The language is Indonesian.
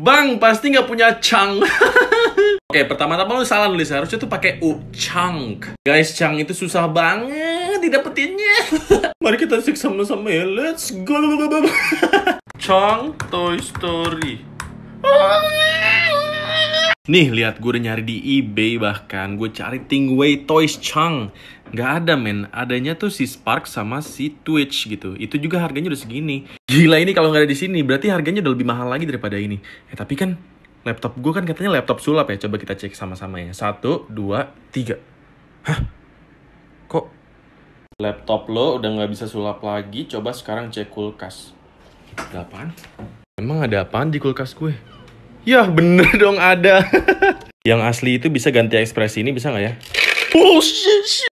Bang, pasti nggak punya chunk. Oke, pertama-tama lu salah nulis. Harusnya tuh pakai U, chunk. Guys, chunk itu susah banget didapetinnya. Mari kita cek sama-sama ya. Let's go. chunk Toy Story. Nih lihat gue udah nyari di eBay bahkan gue cari Tingwei Toys Chang Gak ada men, adanya tuh si Spark sama si Twitch gitu Itu juga harganya udah segini Gila ini kalau nggak ada di sini berarti harganya udah lebih mahal lagi daripada ini Eh tapi kan laptop gue kan katanya laptop sulap ya Coba kita cek sama-sama ya Satu, dua, tiga Hah? Kok? Laptop lo udah nggak bisa sulap lagi Coba sekarang cek kulkas Ada apaan? Emang ada apaan di kulkas gue? Yah bener dong ada. yang asli itu bisa ganti ekspresi ini bisa nggak ya? Oh shit, shit.